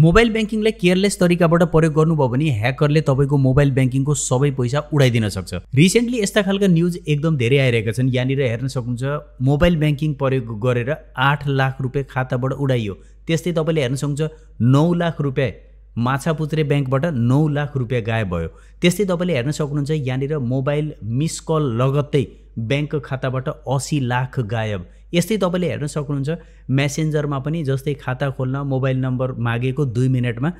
mobile ब्याङ्किङलाई careless तरिकाबाट प्रयोग गर्नुभयो भने ह्याकरले तपाईँको मोबाइल ब्याङ्किङको सबै पैसा उडाइदिन सक्छ रिसेन्टली यस्ता खालका न्युज एकदम धेरै आइरहेका छन् यहाँनिर हेर्न सक्नुहुन्छ मोबाइल ब्याङ्किङ प्रयोग गरेर आठ लाख रुपियाँ खाताबाट उडाइयो त्यस्तै तपाईँले हेर्न सक्नुहुन्छ नौ लाख रुपियाँ माछापुत्रे ब्याङ्कबाट नौ लाख रुपियाँ गायब भयो त्यस्तै तपाईँले हेर्न सक्नुहुन्छ यहाँनिर मोबाइल मिस कल लगत्तै ब्याङ्क खाताबाट असी लाख गायब यस्तै तपाईँले हेर्न सक्नुहुन्छ म्यासेन्जरमा पनि जस्तै खाता खोल्न मोबाइल नम्बर मागेको दुई मिनटमा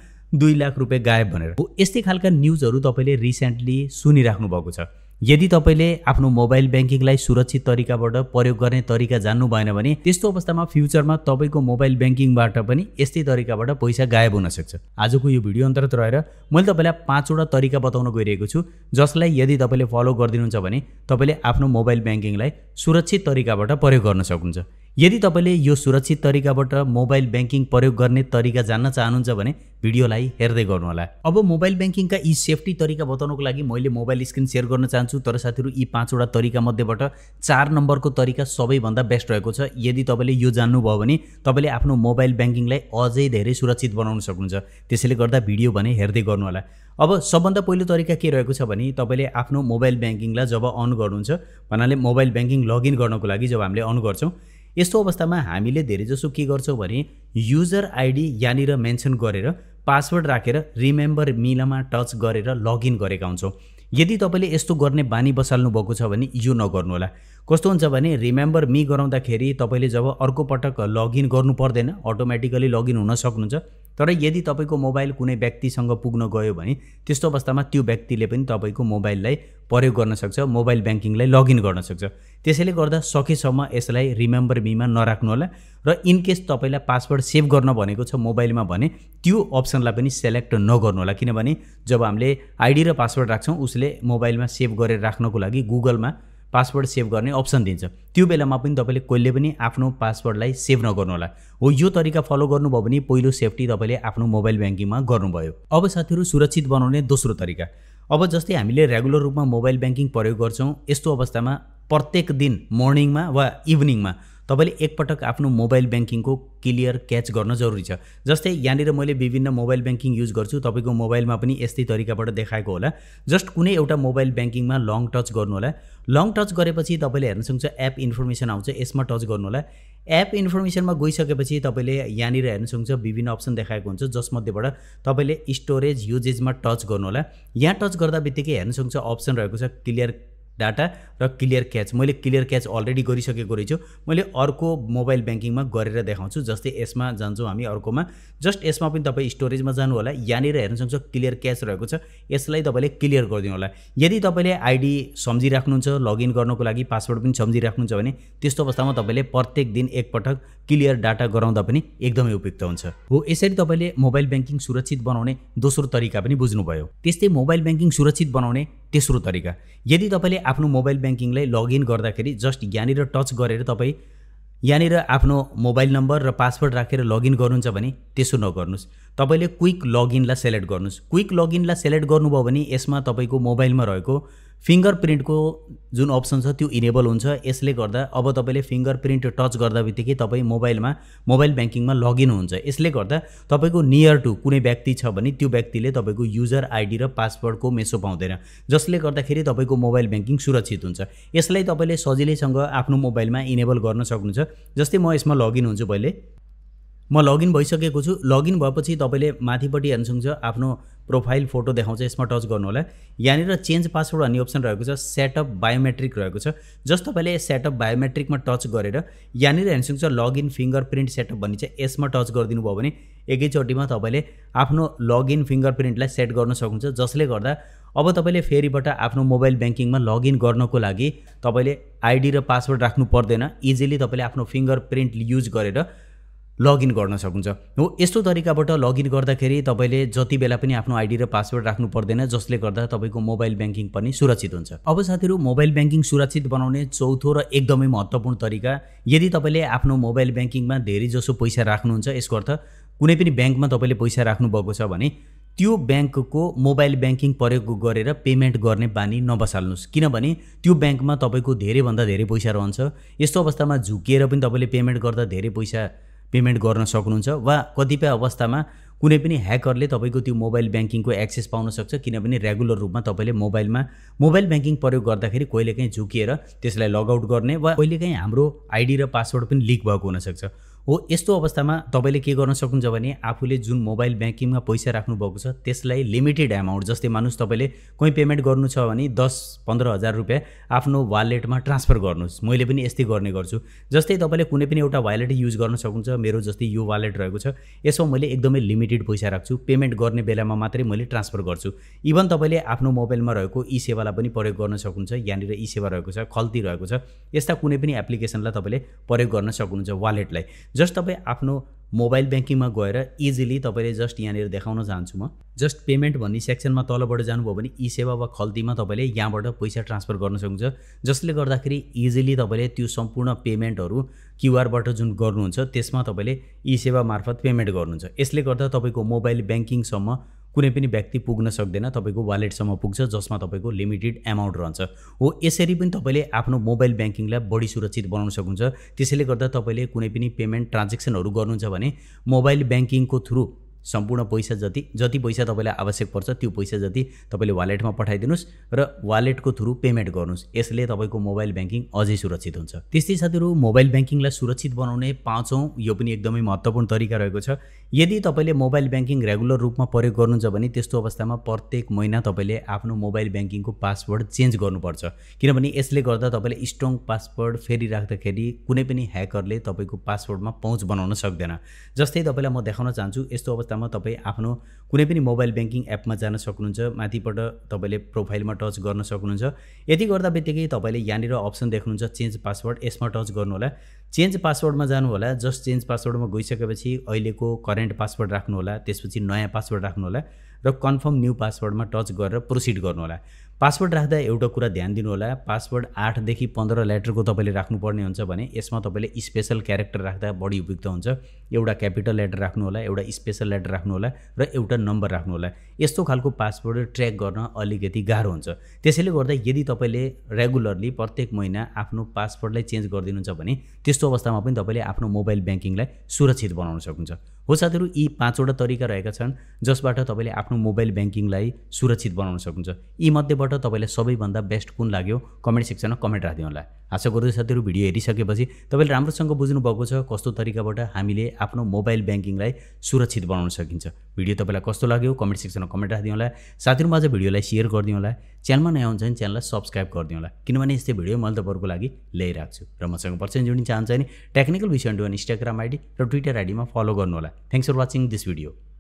दुई लाख रुपियाँ गायब भनेर हो यस्तै खालका न्युजहरू तपाईँले रिसेन्टली सुनिराख्नु भएको छ यदि तपाईँले आफ्नो मोबाइल ब्याङ्किङलाई सुरक्षित तरिकाबाट प्रयोग गर्ने तरिका जान्नु भएन भने त्यस्तो अवस्थामा फ्युचरमा तपाईँको मोबाइल ब्याङ्किङबाट पनि यस्तै तरिकाबाट पैसा गायब हुन सक्छ आजको यो भिडियो अन्तर्गत रहेर मैले तपाईँलाई पाँचवटा तरिका बताउन गइरहेको छु जसलाई यदि तपाईँले फलो गरिदिनुहुन्छ भने तपाईँले आफ्नो मोबाइल ब्याङ्किङलाई सुरक्षित तरिकाबाट प्रयोग गर्न सक्नुहुन्छ यदि तपाईँले यो सुरक्षित तरिकाबाट मोबाइल ब्याङ्किङ प्रयोग गर्ने तरिका जान्न चाहनुहुन्छ भने भिडियोलाई हेर्दै गर्नुहोला अब मोबाइल ब्याङ्किङका यी सेफ्टी तरिका बताउनको लागि मैले मोबाइल स्क्रिन सेयर गर्न चाहन्छु तर साथीहरू यी पाँचवटा तरिका मध्येबाट चार नम्बरको तरिका सबैभन्दा बेस्ट रहेको छ यदि तपाईँले यो जान्नुभयो भने तपाईँले आफ्नो मोबाइल ब्याङ्किङलाई अझै धेरै सुरक्षित बनाउन सक्नुहुन्छ त्यसैले गर्दा भिडियो भने हेर्दै गर्नुहोला अब सबभन्दा पहिलो तरिका के रहेको छ भने तपाईँले आफ्नो मोबाइल ब्याङ्किङलाई जब अन गर्नुहुन्छ भन्नाले मोबाइल ब्याङ्किङ लगइन गर्नको लागि जब हामीले अन गर्छौँ यस्तो अवस्थामा हामीले धेरैजसो के गर्छौँ भने युजर आइडी यहाँनिर मेन्सन गरेर पासवर्ड राखेर रिमेम्बर मिलामा टच गरेर लगइन गरेका हुन्छौँ यदि तपाईँले यस्तो गर्ने बानी बसाल्नु भएको छ भने यो नगर्नुहोला कस्तो हुन्छ भने रिमेम्बर मी गराउँदाखेरि तपाईँले जब अर्को पटक लगइन गर्नु पर्दैन अटोमेटिकली लगइन हुन सक्नुहुन्छ तर यदि तपाईँको मोबाइल कुनै व्यक्तिसँग पुग्न गयो भने त्यस्तो अवस्थामा त्यो व्यक्तिले पनि तपाईँको मोबाइललाई प्रयोग गर्न सक्छ मोबाइल ब्याङ्किङलाई लगइन गर्न सक्छ त्यसैले गर्दा सकेसम्म यसलाई रिमेम्बर मीमा होला र इनकेस तपाईँलाई पासवर्ड सेभ गर्न भनेको छ मोबाइलमा भने त्यो अप्सनलाई पनि सेलेक्ट होला किनभने जब हामीले आइडी र पासवर्ड राख्छौँ उसले मोबाइलमा सेभ गरेर राख्नको लागि गुगलमा पासवर्ड सेभ गर्ने अप्सन दिन्छ त्यो बेलामा पनि तपाईँले कहिले पनि आफ्नो पासवर्डलाई सेभ नगर्नुहोला हो यो तरिका फलो गर्नुभयो भने पहिलो सेफ्टी तपाईँले आफ्नो मोबाइल ब्याङ्किङमा गर्नुभयो अब साथीहरू सुरक्षित बनाउने दोस्रो तरिका अब जस्तै हामीले रेगुलर रूपमा मोबाइल ब्याङ्किङ प्रयोग गर्छौँ यस्तो अवस्थामा प्रत्येक दिन मर्निङमा वा इभिनिङमा तपाईँले एकपटक आफ्नो मोबाइल ब्याङ्किङको क्लियर क्याच गर्न जरुरी छ जस्तै यहाँनिर मैले विभिन्न मोबाइल ब्याङ्किङ युज गर्छु तपाईँको मोबाइलमा पनि यस्तै तरिकाबाट देखाएको होला जस्ट कुनै एउटा मोबाइल ब्याङ्किङमा लङ टच गर्नु होला लङ टच गरेपछि तपाईँले हेर्न सक्छ एप इन्फर्मेसन आउँछ यसमा टच गर्नु होला एप इन्फर्मेसनमा गइसकेपछि तपाईँले यहाँनिर हेर्न सक्छ विभिन्न अप्सन देखाएको हुन्छ जसमध्येबाट तपाईँले स्टोरेज युजेजमा टच गर्नु होला यहाँ टच गर्दा बित्तिकै हेर्न सक्छ अप्सन रहेको छ क्लियर डाटा र क्लियर क्याच मैले क्लियर क्याच अलरेडी गरिसकेको रहेछु मैले अर्को मोबाइल ब्याङ्किङमा गरेर देखाउँछु जस्तै यसमा जान्छौँ हामी अर्कोमा जस्ट यसमा पनि तपाईँ स्टोरेजमा जानु होला यहाँनिर हेर्न सक्छ क्लियर क्याच रहेको छ यसलाई तपाईँले क्लियर गरिदिनु होला यदि तपाईँले आइडी सम्झिराख्नुहुन्छ लगइन गर्नुको लागि पासवर्ड पनि सम्झिराख्नुहुन्छ भने त्यस्तो अवस्थामा तपाईँले प्रत्येक दिन एकपटक क्लियर डाटा गराउँदा पनि एकदमै उपयुक्त हुन्छ हो यसरी तपाईँले मोबाइल ब्याङ्किङ सुरक्षित बनाउने दोस्रो तरिका पनि बुझ्नुभयो त्यस्तै मोबाइल ब्याङ्किङ सुरक्षित बनाउने तेस्रो तरिका यदि तपाईँले आफ्नो मोबाइल ब्याङ्किङलाई लगइन गर्दाखेरि जस्ट यहाँनिर टच गरेर तपाईँ यहाँनिर आफ्नो मोबाइल नम्बर र पासवर्ड राखेर लगइन गर्नुहुन्छ भने त्यसो नगर्नुहोस् तपाईँले क्विक लगइनलाई सेलेक्ट गर्नुहोस् क्विक लगइनलाई सेलेक्ट गर्नुभयो भने यसमा तपाईँको मोबाइलमा रहेको फिङ्गर प्रिन्टको जुन अप्सन छ त्यो इनेबल हुन्छ यसले गर्दा अब तपाईँले फिङ्गर प्रिन्ट टच गर्दा बित्तिकै तपाईँ मोबाइलमा मोबाइल ब्याङ्किङमा लगइन हुन्छ यसले गर्दा तपाईँको नियर टु कुनै व्यक्ति छ भने त्यो व्यक्तिले तपाईँको युजर आइडी र पासवर्डको मेसो पाउँदैन जसले गर्दाखेरि तपाईँको मोबाइल ब्याङ्किङ सुरक्षित हुन्छ यसलाई तपाईँले सजिलैसँग आफ्नो मोबाइलमा इनेबल गर्न सक्नुहुन्छ जस्तै म यसमा लगइन हुन्छु पहिले म लगइन भइसकेको छु लगइन भएपछि तपाईँले माथिपट्टि हेर्नुसँग आफ्नो प्रोफाइल फोटो देखाउँछ यसमा टच गर्नु होला यहाँनिर चेन्ज पासवर्ड भन्ने अप्सन रहेको छ सेटअप बायोमेट्रिक रहेको छ जस्ट तपाईँले सेटअप बायोमेट्रिकमा टच गरेर यहाँनिर हेर्न लगइन फिङ्गर प्रिन्ट सेटअप भन्ने चाहिँ यसमा टच गरिदिनु भयो भने एकैचोटिमा तपाईँले आफ्नो लगइन फिङ्गर प्रिन्टलाई सेट गर्न सक्नुहुन्छ जसले गर्दा अब तपाईँले फेरिबाट आफ्नो मोबाइल ब्याङ्किङमा लगइन गर्नको लागि तपाईँले आइडी र पासवर्ड राख्नु पर्दैन इजिली तपाईँले आफ्नो फिङ्गर प्रिन्ट युज गरेर लगइन गर्न सक्नुहुन्छ हो यस्तो तरिकाबाट लगइन गर्दाखेरि तपाईँले जति बेला पनि आफ्नो आइडी र पासवर्ड राख्नु पर्दैन जसले गर्दा तपाईँको मोबाइल ब्याङ्किङ पनि सुरक्षित हुन्छ अब साथीहरू मोबाइल ब्याङ्किङ सुरक्षित बनाउने चौथो र एकदमै महत्त्वपूर्ण तरिका यदि तपाईँले आफ्नो मोबाइल ब्याङ्किङमा धेरै जसो पैसा राख्नुहुन्छ यसको अर्थ कुनै पनि ब्याङ्कमा तपाईँले पैसा राख्नुभएको छ भने त्यो ब्याङ्कको मोबाइल ब्याङ्किङ प्रयोग गरेर पेमेन्ट गर्ने बानी नबसाल्नुहोस् किनभने त्यो ब्याङ्कमा तपाईँको धेरैभन्दा धेरै पैसा रहन्छ यस्तो अवस्थामा झुकिएर पनि तपाईँले पेमेन्ट गर्दा धेरै पैसा पेमेन्ट गर्न सक्नुहुन्छ वा कतिपय अवस्थामा कुनै पनि ह्याकरले तपाईँको त्यो मोबाइल ब्याङ्किङको एक्सेस पाउन सक्छ किनभने रेगुलर रूपमा तपाईँले मोबाइलमा मोबाइल ब्याङ्किङ प्रयोग गर्दाखेरि कहिलेकाहीँ झुकिएर त्यसलाई लगआउट गर्ने वा कहिलेकाहीँ हाम्रो आइडी र पासवर्ड पनि लिक भएको हुनसक्छ हो यस्तो अवस्थामा तपाईँले के गर्न सक्नुहुन्छ भने आफूले जुन मोबाइल ब्याङ्किङमा पैसा राख्नुभएको छ त्यसलाई लिमिटेड एमाउन्ट जस्तै मान्नुहोस् तपाईँले कोही पेमेन्ट गर्नु छ भने दस पन्ध्र हजार रुपियाँ आफ्नो वालेटमा ट्रान्सफर गर्नुहोस् मैले पनि यस्तै गर्ने गर्छु जस्तै तपाईँले कुनै पनि एउटा वालेट युज गर्न सक्नुहुन्छ मेरो जस्तै यो वालेट रहेको छ यसमा मैले एकदमै लिमिटेड पैसा राख्छु पेमेन्ट गर्ने बेलामा मात्रै मैले ट्रान्सफर गर्छु इभन तपाईँले आफ्नो मोबाइलमा रहेको ई सेवालाई पनि प्रयोग गर्न सक्नुहुन्छ यहाँनिर ई सेवा रहेको छ खल्ती रहेको छ यस्ता कुनै पनि एप्लिकेसनलाई तपाईँले प्रयोग गर्न सक्नुहुन्छ वालेटलाई जस्ट तपाईँ आफ्नो मोबाइल ब्याङ्किङमा गएर इजिली तपाईँले जस्ट यहाँनिर देखाउन चाहन्छु म जस्ट पेमेन्ट भन्ने सेक्सनमा तलबाट जानुभयो भने ई सेवा वा खल्तीमा तपाईँले यहाँबाट पैसा ट्रान्सफर गर्न सक्नुहुन्छ जसले गर्दाखेरि इजिली तपाईँले त्यो सम्पूर्ण पेमेन्टहरू क्युआरबाट जुन गर्नुहुन्छ त्यसमा तपाईँले ई सेवा मार्फत पेमेन्ट गर्नुहुन्छ यसले गर्दा तपाईँको मोबाइल ब्याङ्किङसम्म कुनै पनि व्यक्ति पुग्न सक्दैन तपाईँको वालेटसम्म पुग्छ जसमा तपाईँको लिमिटेड एमाउन्ट रहन्छ हो यसरी पनि तपाईँले आफ्नो मोबाइल ब्याङ्किङलाई बढी सुरक्षित बनाउन सक्नुहुन्छ त्यसैले गर्दा तपाईँले कुनै पनि पेमेन्ट ट्रान्जेक्सनहरू गर्नुहुन्छ भने मोबाइल ब्याङ्किङको थ्रु सम्पूर्ण पैसा जति जति पैसा तपाईँलाई आवश्यक पर्छ त्यो पैसा जति तपाईँले वालेटमा पठाइदिनुहोस् र वालेटको थ्रु पेमेन्ट गर्नुहोस् यसले तपाईँको मोबाइल ब्याङ्किङ अझै सुरक्षित हुन्छ त्यस्तै साथीहरू मोबाइल ब्याङ्किङलाई सुरक्षित बनाउने पाँचौँ यो पनि एकदमै महत्त्वपूर्ण तरिका रहेको छ यदि तपाईँले मोबाइल ब्याङ्किङ रेगुलर रूपमा प्रयोग गर्नुहुन्छ भने त्यस्तो अवस्थामा प्रत्येक महिना तपाईँले आफ्नो मोबाइल ब्याङ्किङको पासवर्ड चेन्ज गर्नुपर्छ किनभने यसले गर्दा तपाईँले स्ट्रङ पासवर्ड फेरि राख्दाखेरि कुनै पनि ह्याकरले तपाईँको पासवर्डमा पहुँच बनाउन सक्दैन जस्तै तपाईँलाई म देखाउन चाहन्छु यस्तो अवस्था अवस्थामा तपाईँ आफ्नो कुनै पनि मोबाइल ब्याङ्किङ एपमा जान सक्नुहुन्छ माथिबाट तपाईँले प्रोफाइलमा टच गर्न सक्नुहुन्छ यति गर्दा बित्तिकै तपाईँले यहाँनिर अप्सन देख्नुहुन्छ चेन्ज पासवर्ड यसमा टच गर्नुहोला चेन्ज पासवर्डमा जानुहोला जस्ट चेन्ज पासवर्डमा गइसकेपछि अहिलेको करेन्ट पासवर्ड राख्नुहोला त्यसपछि नयाँ पासवर्ड राख्नुहोला र कन्फर्म न्यू पासवर्डमा टच गरेर प्रोसिड गर्नुहोला पासवर्ड राख्दा एउटा कुरा ध्यान दिनुहोला पासवर्ड आठदेखि पन्ध्र लेटरको तपाईँले राख्नुपर्ने हुन्छ भने यसमा तपाईँले स्पेसल क्यारेक्टर राख्दा बढी उपयुक्त हुन्छ एउटा क्यापिटल लेटर राख्नु होला एउटा स्पेसल लेटर राख्नुहोला र एउटा नम्बर राख्नुहोला यस्तो खालको पासवर्ड ट्र्याक गर्न अलिकति गाह्रो हुन्छ त्यसैले गर्दा यदि तपाईँले रेगुलरली प्रत्येक महिना आफ्नो पासवर्डलाई चेन्ज गरिदिनुहुन्छ भने त्यस्तो अवस्थामा पनि तपाईँले आफ्नो मोबाइल ब्याङ्किङलाई सुरक्षित बनाउन सक्नुहुन्छ हो साथीहरू यी पाँचवटा तरिका रहेका छन् जसबाट तपाईँले आफ्नो मोबाइल ब्याङ्किङलाई सुरक्षित बनाउन सक्नुहुन्छ यीमध्येबाट तपाईँलाई सबैभन्दा बेस्ट कुन लाग्यो कमेन्ट सेक्सनमा कमेन्ट राखिदिनु होला आशा गर्दै साथीहरू भिडियो हेरिसकेपछि तपाईँले राम्रोसँग बुझ्नुभएको छ कस्तो तरिकाबाट हामीले आफ्नो मोबाइल ब्याङ्किङलाई सुरक्षित बनाउन सकिन्छ भिडियो तपाईँलाई कस्तो लाग्यो कमेन्ट सेक्सनमा कमेन्ट होला साथीहरूमा आज भिडियोलाई सेयर होला च्यानलमा नयाँ हुन्छ भने च्यानललाई सब्सक्राइब होला किनभने यस्तै भिडियो मैले तपाईँहरूको लागि ल्याइरहेको र मसँग पर्सेन्ट जोड्न चाहन्छ भने टेक्निकल विषय इन्स्टाग्राम आइडी र ट्विटर आइडीमा फलो गर्नु होला thanks for watching this video